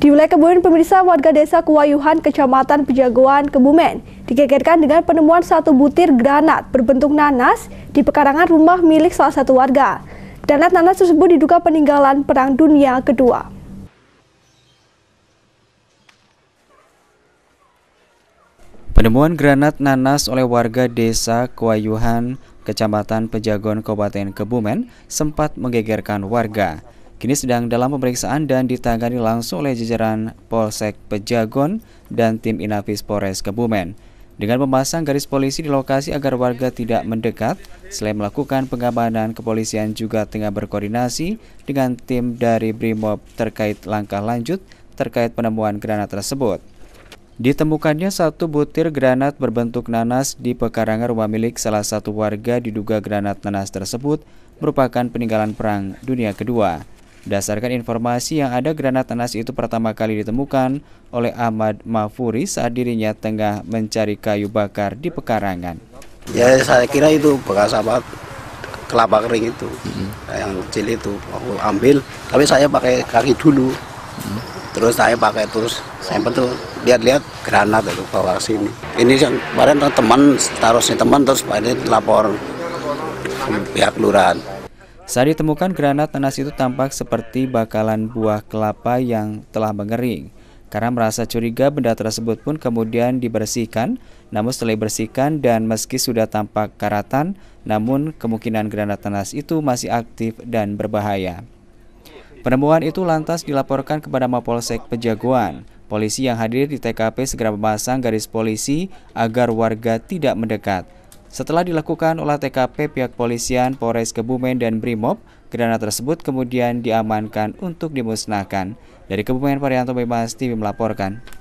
Di wilayah kebun pemirsa warga desa Kwayuhan, kecamatan Pejagoan, Kebumen, dikagetkan dengan penemuan satu butir granat berbentuk nanas di pekarangan rumah milik salah satu warga. Granat nanas tersebut diduga peninggalan Perang Dunia Kedua. Penemuan granat nanas oleh warga desa Kwayuhan, kecamatan Pejagoan, Kabupaten Kebumen, sempat menggegerkan warga kini sedang dalam pemeriksaan dan ditangani langsung oleh jajaran Polsek Pejagon dan tim Inafis Polres Kebumen. Dengan memasang garis polisi di lokasi agar warga tidak mendekat, selain melakukan pengamanan, kepolisian juga tengah berkoordinasi dengan tim dari BRIMOB terkait langkah lanjut terkait penemuan granat tersebut. Ditemukannya satu butir granat berbentuk nanas di pekarangan rumah milik salah satu warga diduga granat nanas tersebut merupakan peninggalan Perang Dunia Kedua. Berdasarkan informasi yang ada, granat nanas itu pertama kali ditemukan oleh Ahmad Mafuri saat dirinya tengah mencari kayu bakar di pekarangan. Ya saya kira itu bekas apa kelapa kering itu, hmm. yang kecil itu aku ambil, tapi saya pakai kaki dulu, hmm. terus saya pakai terus, saya betul lihat-lihat granat itu bawa sini. Ini yang kemarin teman taruh si teman terus pada lapor pihak kelurahan. Saat ditemukan, granat nanas itu tampak seperti bakalan buah kelapa yang telah mengering. Karena merasa curiga, benda tersebut pun kemudian dibersihkan. Namun setelah dibersihkan dan meski sudah tampak karatan, namun kemungkinan granat nanas itu masih aktif dan berbahaya. Penemuan itu lantas dilaporkan kepada Mapolsek Pejagoan. Polisi yang hadir di TKP segera memasang garis polisi agar warga tidak mendekat. Setelah dilakukan olah TKP pihak kepolisian Polres Kebumen dan Brimob, granat tersebut kemudian diamankan untuk dimusnahkan. Dari Kebumen, Parianto Bebas TV melaporkan.